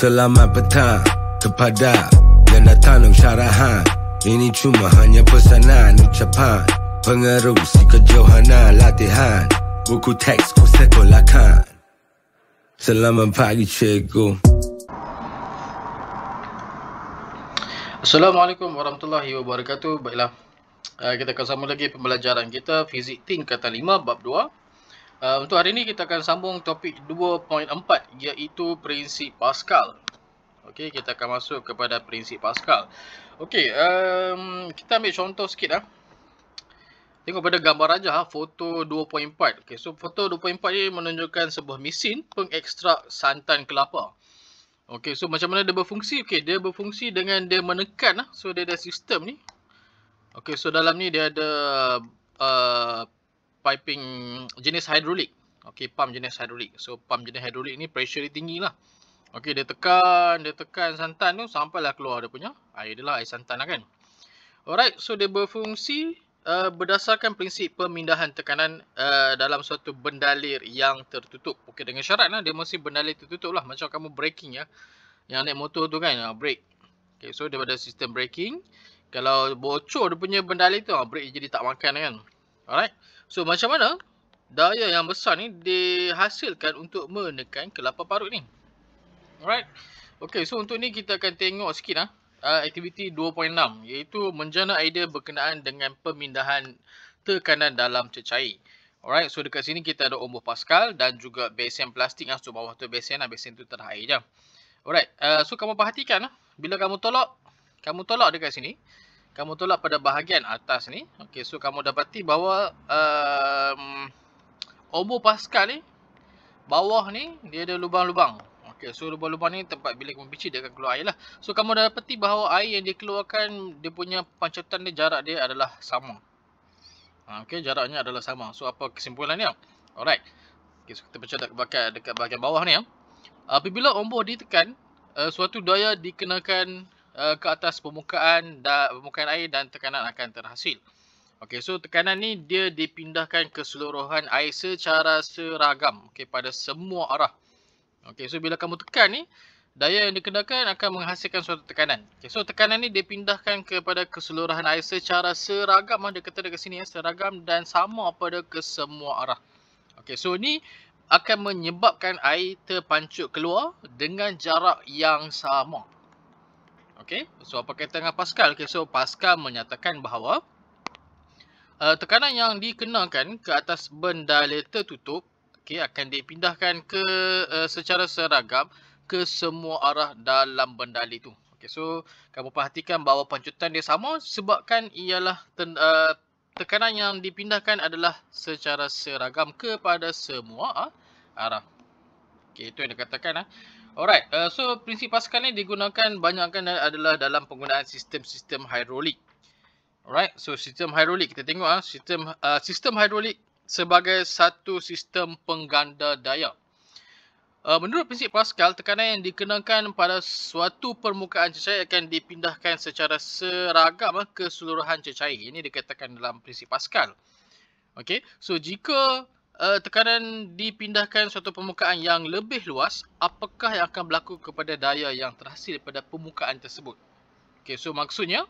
Selamat petang kepada yang datang syarahan Ini cuma hanya pesanan ucapan Pengerusi kejohanan latihan Buku teks ku sekolahkan Selamat pagi cikgu Assalamualaikum warahmatullahi wabarakatuh Baiklah eh, kita akan sama lagi pembelajaran kita Fizik tingkatan 5 bab Uh, untuk hari ini kita akan sambung topik 2.4 iaitu prinsip Pascal. Okey, kita akan masuk kepada prinsip Pascal. Okey, um, kita ambil contoh sikit. Ah. Tengok pada gambar aja, ah, foto 2.4. Okey, so foto 2.4 ini menunjukkan sebuah mesin pengekstrak santan kelapa. Okey, so macam mana dia berfungsi? Okey, dia berfungsi dengan dia menekan. Ah. So, dia ada sistem ni. Okey, so dalam ni dia ada... Uh, piping jenis hidrolik. Okey, pump jenis hidrolik. So, pump jenis hidrolik ni pressure dia tinggi lah. Okey, dia tekan, dia tekan santan tu sampailah keluar dia punya air dia lah, air santan lah kan. Alright, so dia berfungsi uh, berdasarkan prinsip pemindahan tekanan uh, dalam suatu bendalir yang tertutup. Okey, dengan syarat lah, dia mesti bendalir tertutup lah. Macam kamu braking ya. Yang naik motor tu kan, uh, brake. Okey, so ada sistem braking, kalau bocor dia punya bendalir tu, uh, brake jadi tak makan kan. Alright. So macam mana daya yang besar ni dihasilkan untuk menekan kelapa parut ni? Alright. Okay, so untuk ni kita akan tengok sikit lah. Uh, aktiviti 2.6 iaitu menjana idea berkenaan dengan pemindahan tekanan dalam cecair. Alright, so dekat sini kita ada ombuh pascal dan juga besen plastik yang ah, so bawah tu besen lah, besen tu terhair air je. Alright, uh, so kamu perhatikan bila kamu tolak, kamu tolak dekat sini, kamu tolak pada bahagian atas ni okey so kamu dapati bahawa um, obo pascal ni bawah ni dia ada lubang-lubang okey so lubang-lubang ni tempat bila kamu picit dia akan keluar air lah so kamu dapati bahawa air yang dikeluarkan dia punya pancutan dia jarak dia adalah sama okey jaraknya adalah sama so apa kesimpulannya alright okey so kita pencet dekat dekat bahagian bawah ni ya. apabila ombo ditekan uh, suatu daya dikenakan Eh, ke atas permukaan permukaan air dan tekanan akan terhasil. Okey, so tekanan ni dia dipindahkan keseluruhan air secara seragam okay, pada semua arah. Okey, so bila kamu tekan ni, daya yang dikenakan akan menghasilkan suatu tekanan. Okey, so tekanan ni dipindahkan kepada keseluruhan air secara seragam. Dia kata dekat sini ya, seragam dan sama pada kesemua arah. Okey, so ni akan menyebabkan air terpancut keluar dengan jarak yang sama. Okey, so apa kaitan dengan Pascal? Okay, so Pascal menyatakan bahawa uh, tekanan yang dikenakan ke atas benda leter tutup okay, akan dipindahkan ke uh, secara seragam ke semua arah dalam benda itu. Okey, so kamu perhatikan bahawa pancutan dia sama sebabkan ialah ten, uh, tekanan yang dipindahkan adalah secara seragam kepada semua uh, arah. Okey, itu yang dikatakan ah. Alright, uh, so prinsip Pascal ni digunakan banyakkan adalah dalam penggunaan sistem-sistem hidrolik. Alright, so sistem hidrolik kita tengok ah, sistem uh, sistem hidrolik sebagai satu sistem pengganda daya. Uh, menurut prinsip Pascal, tekanan yang dikenakan pada suatu permukaan cecair akan dipindahkan secara seragam ah, ke keseluruhan cecair. Ini dikatakan dalam prinsip Pascal. Okey, so jika uh, tekanan dipindahkan suatu permukaan yang lebih luas, apakah yang akan berlaku kepada daya yang terhasil daripada permukaan tersebut? Okay, so maksudnya,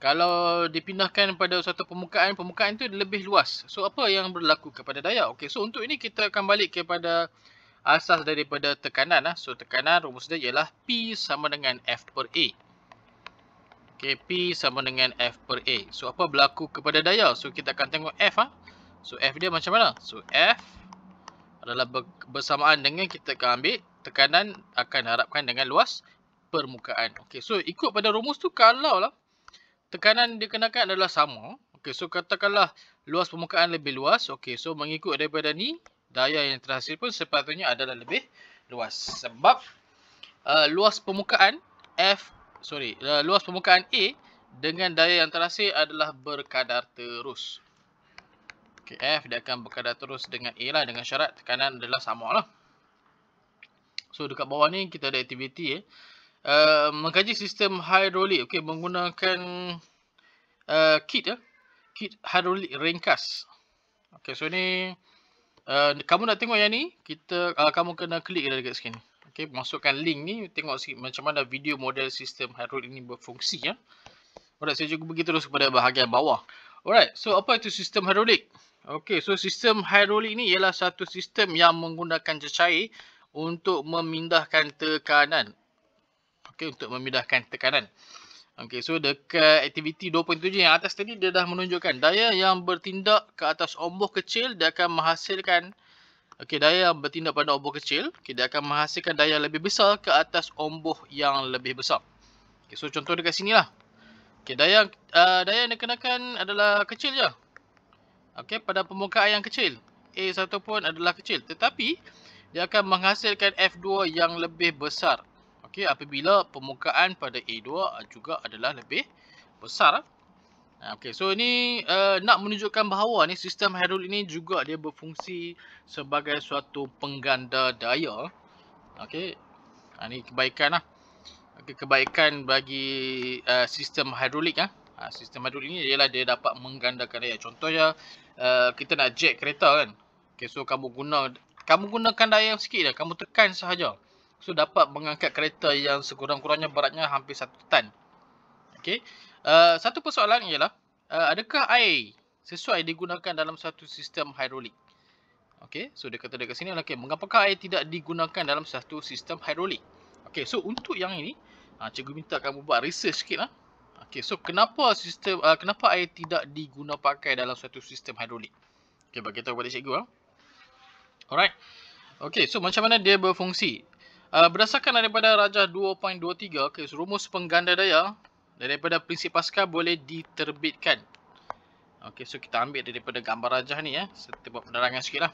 kalau dipindahkan pada suatu permukaan, permukaan itu lebih luas. So, apa yang berlaku kepada daya? Okay, so untuk ini kita akan balik kepada asas daripada tekanan. Lah. So, tekanan rumus dia ialah P sama dengan F per A. Okay, P sama dengan F per A. So, apa berlaku kepada daya? So, kita akan tengok F. Ha? So F dia macam mana? So F adalah bersamaan dengan kita akan ambil tekanan akan harapkan dengan luas permukaan. Okey, so ikut pada rumus tu kalau lah tekanan dikenakan adalah sama. Okey, so katakanlah luas permukaan lebih luas. Okey, so mengikut daripada ni daya yang terhasil pun sepatutnya adalah lebih luas sebab uh, luas permukaan F sorry, uh, luas permukaan A dengan daya yang terhasil adalah berkadar terus. Okay, F dia akan berkadar terus dengan A lah dengan syarat tekanan adalah sama lah. So dekat bawah ni kita ada aktiviti Eh. Uh, mengkaji sistem hidrolik okay, menggunakan uh, kit Eh. Kit hidrolik ringkas. Okay, so ni uh, kamu nak tengok yang ni, kita uh, kamu kena klik dah dekat sini. Okay, masukkan link ni tengok sikit macam mana video model sistem hidrolik ini berfungsi ya. Eh. Alright, saya juga pergi terus kepada bahagian bawah. Alright, so apa itu sistem hidrolik? Okey, so sistem hydraulik ni ialah satu sistem yang menggunakan cecair untuk memindahkan tekanan. Okey, untuk memindahkan tekanan. Okey, so dekat aktiviti 2.7 yang atas tadi dia dah menunjukkan daya yang bertindak ke atas omboh kecil dia akan menghasilkan okey, daya yang bertindak pada omboh kecil, okay, dia akan menghasilkan daya yang lebih besar ke atas omboh yang lebih besar. Okey, so contoh dekat sini lah. Okey, daya uh, daya yang dikenakan adalah kecil je. Okey, pada permukaan yang kecil. A satu pun adalah kecil. Tetapi, dia akan menghasilkan F2 yang lebih besar. Okey, apabila permukaan pada A2 juga adalah lebih besar. Okey, so ini uh, nak menunjukkan bahawa ni sistem Herul ini juga dia berfungsi sebagai suatu pengganda daya. Okey, ini ha, kebaikan lah. Okey, kebaikan bagi uh, sistem hidrolik ya. Ah. Ha. Ha, sistem madu ini ialah dia dapat menggandakan daya. Contohnya, uh, eh, kita nak jack kereta kan. Okay, so, kamu guna kamu gunakan daya sikit dah. Kamu tekan sahaja. So, dapat mengangkat kereta yang sekurang-kurangnya beratnya hampir satu tan. Okay. Uh, satu persoalan ialah, uh, adakah air sesuai digunakan dalam satu sistem hidrolik? Okay. So, dia kata dekat sini, okay, mengapakah air tidak digunakan dalam satu sistem hidrolik? Okay. So, untuk yang ini, uh, cikgu minta kamu buat research sikit lah. Okay, so kenapa sistem uh, kenapa air tidak diguna pakai dalam suatu sistem hidrolik? Okay, bagi tahu kepada cikgu ah. Alright. okay, so macam mana dia berfungsi? Uh, berdasarkan daripada rajah 2.23, okey, so, rumus pengganda daya daripada prinsip Pascal boleh diterbitkan. Okay, so kita ambil daripada gambar rajah ni ya. Eh. Saya buat penerangan sikitlah.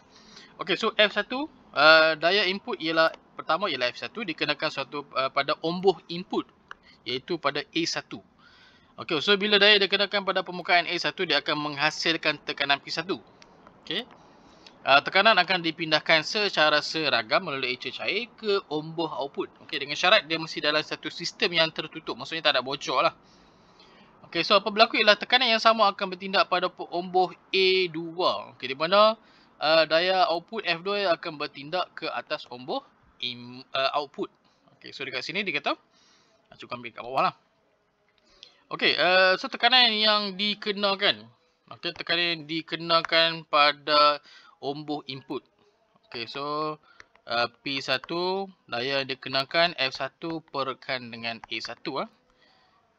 Okey, so F1 uh, daya input ialah pertama ialah F1 dikenakan suatu uh, pada omboh input iaitu pada A1. Okey, so bila daya dikenakan pada permukaan A1, dia akan menghasilkan tekanan P1. Okey. Uh, tekanan akan dipindahkan secara seragam melalui ecer cair ke omboh output. Okey, dengan syarat dia mesti dalam satu sistem yang tertutup. Maksudnya tak ada bocor lah. Okey, so apa berlaku ialah tekanan yang sama akan bertindak pada omboh A2. Okey, di mana uh, daya output F2 akan bertindak ke atas omboh ah, uh, output. Okey, so dekat sini dia kata, cukup ambil kat bawah lah. Okey, uh, so tekanan yang dikenakan. Okey, tekanan yang dikenakan pada omboh input. Okey, so uh, eh, P1 daya dikenakan F1 perkan dengan A1 ah. Eh.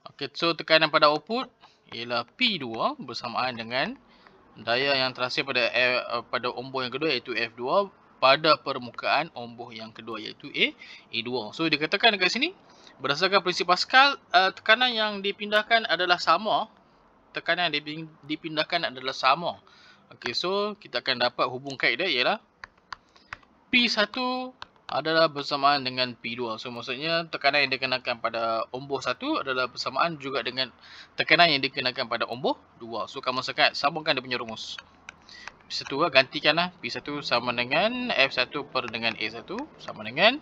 Okey, so tekanan pada output ialah P2 bersamaan dengan daya yang terhasil pada F, uh, pada omboh yang kedua iaitu F2 pada permukaan omboh yang kedua iaitu A, A2. So, dia katakan dekat sini, berdasarkan prinsip Pascal, uh, tekanan yang dipindahkan adalah sama. Tekanan yang dipindahkan adalah sama. Okay, so kita akan dapat hubung kait dia ialah P1 adalah bersamaan dengan P2. So, maksudnya tekanan yang dikenakan pada omboh 1 adalah bersamaan juga dengan tekanan yang dikenakan pada omboh 2. So, kamu sekat, sambungkan dia punya rumus. P1 lah, gantikanlah P1 sama dengan F1 per dengan A1 sama dengan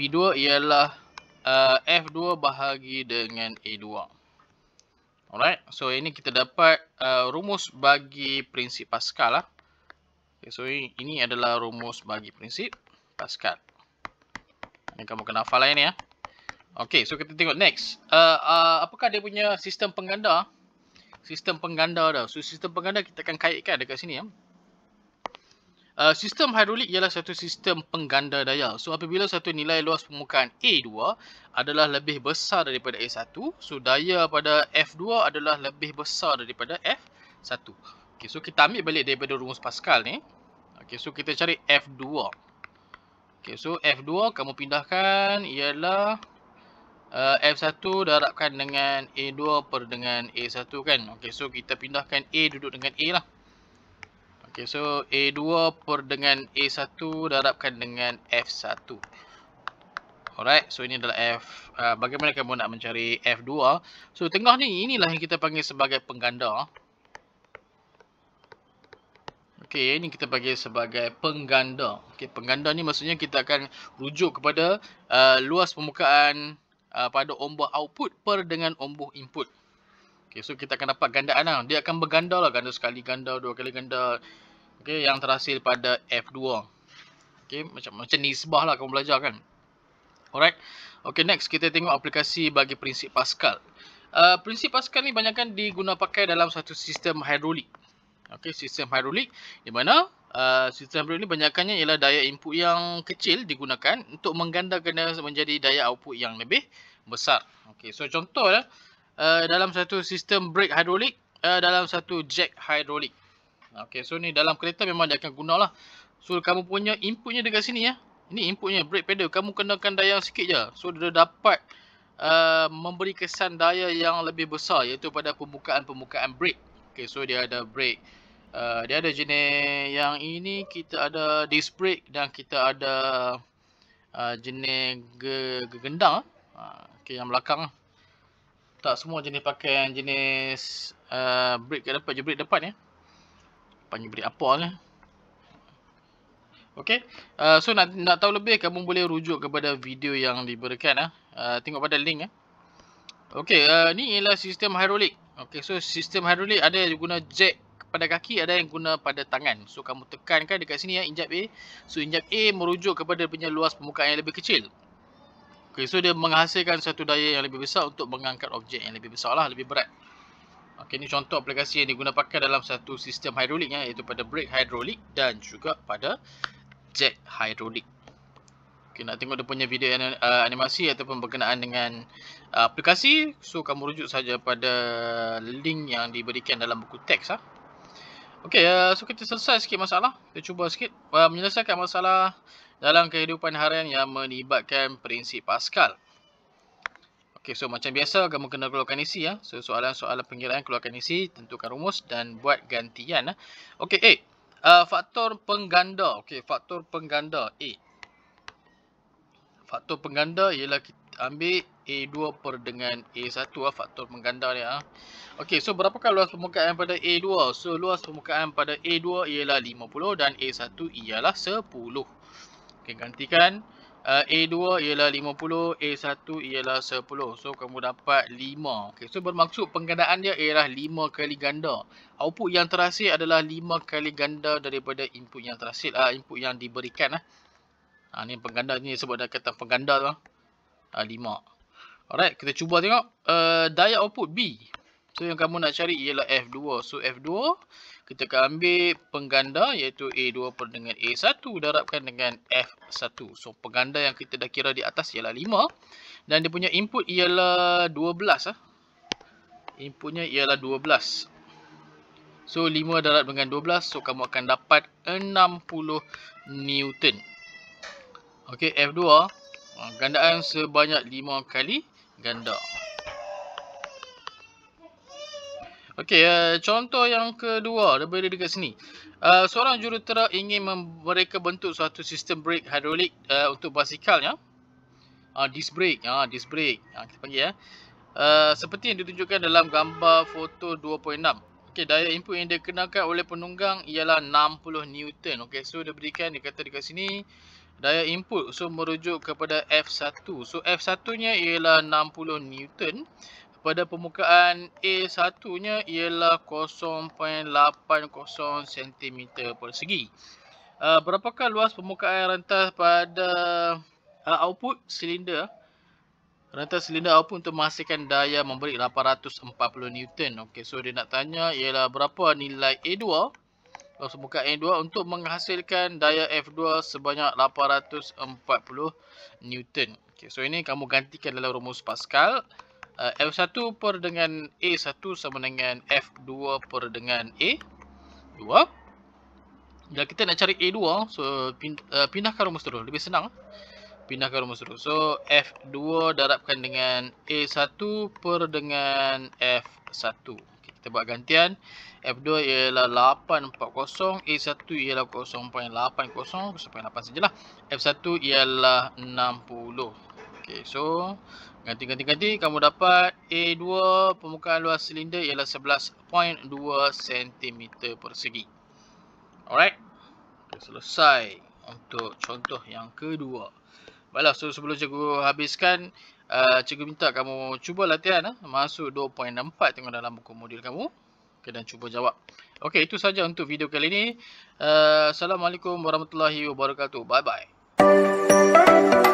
P2 ialah uh, F2 bahagi dengan A2. Alright, so ini kita dapat uh, rumus bagi prinsip Pascal lah. Okay, so ini, adalah rumus bagi prinsip Pascal. Ini kamu kena hafal lah ini ya. Okay, so kita tengok next. Uh, uh, apakah dia punya sistem pengganda? Sistem pengganda dah. So, sistem pengganda kita akan kaitkan dekat sini ya. Uh, sistem hidrolik ialah satu sistem pengganda daya. So apabila satu nilai luas permukaan A2 adalah lebih besar daripada A1, so daya pada F2 adalah lebih besar daripada F1. Okey, so kita ambil balik daripada rumus Pascal ni. Okey, so kita cari F2. Okey, so F2 kamu pindahkan ialah Uh, F1 darabkan dengan A2 per dengan A1 kan. Okey, so kita pindahkan A duduk dengan A lah. Okay, so A2 per dengan A1 darabkan dengan F1. Alright, so ini adalah F. Uh, bagaimana kamu nak mencari F2? So, tengah ni inilah yang kita panggil sebagai pengganda. Okay, ini kita panggil sebagai pengganda. Okay, pengganda ni maksudnya kita akan rujuk kepada uh, luas permukaan uh, pada ombak output per dengan ombak input. Okay, so kita akan dapat gandaan lah. Dia akan berganda lah. Ganda sekali ganda, dua kali ganda. Okay, yang terhasil pada F2. Okay, macam macam nisbah lah kamu belajar kan. Alright. Okay, next kita tengok aplikasi bagi prinsip Pascal. Uh, prinsip Pascal ni banyakkan digunakan pakai dalam satu sistem hidrolik. Okay, sistem hidrolik di mana uh, sistem hidrolik ni banyakannya ialah daya input yang kecil digunakan untuk menggandakan menjadi daya output yang lebih besar. Okay, so contoh lah. Ya. Uh, dalam satu sistem brake hidrolik uh, dalam satu jack hidrolik. Okey, so ni dalam kereta memang dia akan guna lah. So kamu punya inputnya dekat sini ya. Ini inputnya brake pedal. Kamu kena kenakan daya sikit je. So dia dapat uh, memberi kesan daya yang lebih besar iaitu pada pembukaan-pembukaan brake. Okey, so dia ada brake Uh, dia ada jenis yang ini kita ada disc brake dan kita ada uh, jenis gegendang ge uh, ah, okay, yang belakang lah tak semua jenis pakaian jenis uh, brake kat depan je brake depan ya eh. panggil brake apa lah Okay, uh, so nak, nak tahu lebih kamu boleh rujuk kepada video yang diberikan lah. uh, Tengok pada link ya. Okay, uh, ni ialah sistem hydraulic Okay, so sistem hydraulic ada yang guna jack pada kaki Ada yang guna pada tangan So kamu tekan kan dekat sini ya, injap A So injap A merujuk kepada punya luas permukaan yang lebih kecil Okay, so dia menghasilkan satu daya yang lebih besar untuk mengangkat objek yang lebih besar lah, lebih berat. Okay, ini contoh aplikasi yang digunakan dalam satu sistem hidrolik ya, iaitu pada brake hidrolik dan juga pada jack hidrolik. Okay, nak tengok dia punya video uh, animasi ataupun berkenaan dengan uh, aplikasi, so kamu rujuk saja pada link yang diberikan dalam buku teks. Ha. Okay, uh, so kita selesai sikit masalah. Kita cuba sikit menyelesaikan masalah dalam kehidupan harian yang melibatkan prinsip Pascal. Okey, so macam biasa kamu kena keluarkan isi ya. So soalan-soalan pengiraan keluarkan isi, tentukan rumus dan buat gantian ya. Okey, eh, Uh, faktor pengganda. Okey, faktor pengganda A. Faktor pengganda ialah kita ambil A2 per dengan A1 lah ya, faktor pengganda dia. Ha. Okey, so berapakah luas permukaan pada A2? So luas permukaan pada A2 ialah 50 dan A1 ialah 10. Okey, gantikan uh, A2 ialah 50, A1 ialah 10. So, kamu dapat 5. Okey, so bermaksud penggandaan dia ialah 5 kali ganda. Output yang terhasil adalah 5 kali ganda daripada input yang terhasil. Uh, input yang diberikan. Uh. Ha, ni pengganda ni sebab dah kata pengganda tu. Uh, eh. 5. Ha, Alright, kita cuba tengok. Uh, daya output B. So, yang kamu nak cari ialah F2. So, F2 kita akan ambil pengganda iaitu A2 per dengan A1 darabkan dengan F1. So, pengganda yang kita dah kira di atas ialah 5 dan dia punya input ialah 12. Ah. Inputnya ialah 12. So, 5 darab dengan 12. So, kamu akan dapat 60 Newton. Okay, F2. Ah, gandaan sebanyak 5 kali Ganda. Okey, uh, contoh yang kedua daripada dekat sini. Uh, seorang jurutera ingin mereka bentuk suatu sistem brake hidrolik uh, eh, untuk basikalnya. Uh, ah, disc brake, uh, disc brake. Uh, kita panggil ya. Uh, seperti yang ditunjukkan dalam gambar foto 2.6. Okey, daya input yang dikenakan oleh penunggang ialah 60 Newton. Okey, so dia berikan kata dekat sini daya input so merujuk kepada F1. So F1-nya ialah 60 Newton. Okey pada permukaan A1-nya ialah 0.80 cm persegi. Ah, berapakah luas permukaan rentas pada ah, output silinder? Rentas silinder output untuk menghasilkan daya memberi 840 Newton. Okey, so dia nak tanya ialah berapa nilai A2? Luas permukaan A2 untuk menghasilkan daya F2 sebanyak 840 Newton. Okey, so ini kamu gantikan dalam rumus Pascal. Uh, F 1 per dengan A1 sama dengan F2 per dengan A2. Dan kita nak cari A2. So, uh, pindahkan rumus dulu. Lebih senang. Pindahkan rumus dulu. So, F2 darabkan dengan A1 per dengan F1. kita buat gantian. F2 ialah 840. A1 ialah 0.80. 0.8 sajalah. F1 ialah 60. Okay, so... Ganti-ganti-ganti, kamu dapat A2 permukaan luas silinder ialah 11.2 cm persegi. Alright. Kita selesai untuk contoh yang kedua. Baiklah, so sebelum cikgu habiskan, uh, cikgu minta kamu cuba latihan. Uh, masuk 2.4 tengok dalam buku modul kamu. Okay, dan cuba jawab. Okey, itu saja untuk video kali ini. Uh, Assalamualaikum warahmatullahi wabarakatuh. Bye-bye.